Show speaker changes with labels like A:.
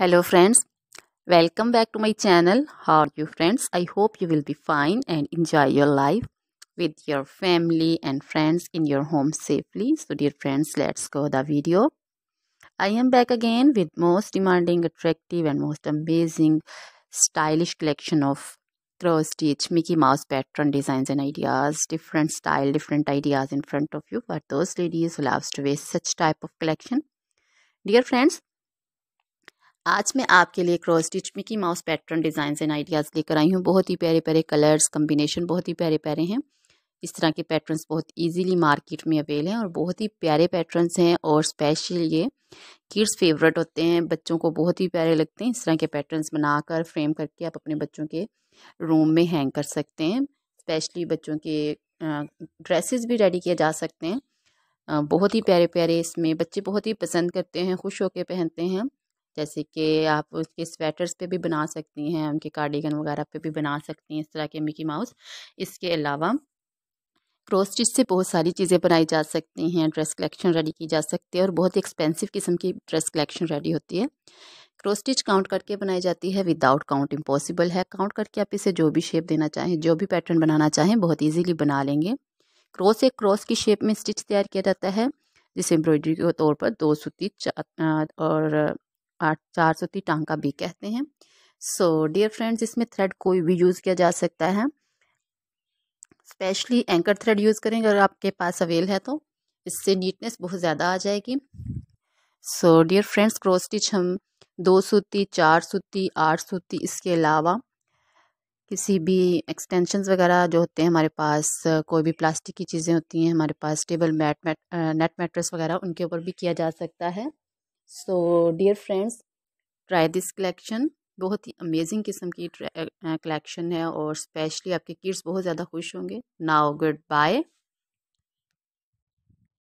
A: hello friends welcome back to my channel how are you friends i hope you will be fine and enjoy your life with your family and friends in your home safely so dear friends let's go the video i am back again with most demanding attractive and most amazing stylish collection of cross stitch mickey mouse pattern designs and ideas different style different ideas in front of you for those ladies who loves to wear such type of collection dear friends आज मैं आपके लिए cross stitch Mickey Mouse pattern design and ideas लेकर आई हूँ बहुत ही प्यारे प्यारे कलर्स कम्बिनेशन बहुत ही प्यारे प्यारे हैं इस तरह के पैटर्न्स बहुत इजीली मार्केट में अवेल हैं और बहुत ही प्यारे पैटर्न्स हैं और स्पेशल ये किड्स फेवरेट होते हैं बच्चों को बहुत ही प्यारे लगते हैं इस तरह के पैटर्न्स बनाकर फ्रेम करके आप अपने बच्चों के रूम में हैंग कर सकते हैं स्पेशली बच्चों के ड्रेसेस भी रेडी किए जा सकते हैं बहुत ही प्यारे प्यारे इसमें बच्चे बहुत ही पसंद करते हैं खुश होकर पहनते हैं जैसे कि आप उसके स्वेटर्स पे भी बना सकती हैं उनके कार्डिगन वगैरह पे भी बना सकती हैं इस तरह के मिकी माउस इसके अलावा क्रोस्टिच स्टिच से बहुत सारी चीज़ें बनाई जा सकती हैं ड्रेस कलेक्शन रेडी की जा सकती है और बहुत एक्सपेंसिव किस्म की ड्रेस कलेक्शन रेडी होती है क्रॉस स्टिच काउंट करके बनाई जाती है विदाउट काउंट इम्पॉसिबल है काउंट करके आप इसे जो भी शेप देना चाहें जो भी पैटर्न बनाना चाहें बहुत ईजीली बना लेंगे क्रॉस एक क्रॉस की शेप में स्टिच तैयार किया जाता है जिसे एम्ब्रॉयडरी के तौर पर दो सूती और आठ चार सूती टांका भी कहते हैं सो डियर फ्रेंड्स इसमें थ्रेड कोई भी यूज़ किया जा सकता है स्पेशली एंकर थ्रेड यूज़ करेंगे अगर आपके पास अवेल है तो इससे नीटनेस बहुत ज़्यादा आ जाएगी so dear friends cross stitch हम दो सूती चार सूती आठ सूती इसके अलावा किसी भी एक्सटेंशंस वगैरह जो होते हैं हमारे पास कोई भी प्लास्टिक की चीज़ें होती हैं हमारे पास table mat mat net mattress वगैरह उनके ऊपर भी किया जा सकता है so dear friends try this collection बहुत ही अमेजिंग किस्म की कलेक्शन है और स्पेशली आपके किड्स बहुत ज़्यादा खुश होंगे नाउ गुड बाय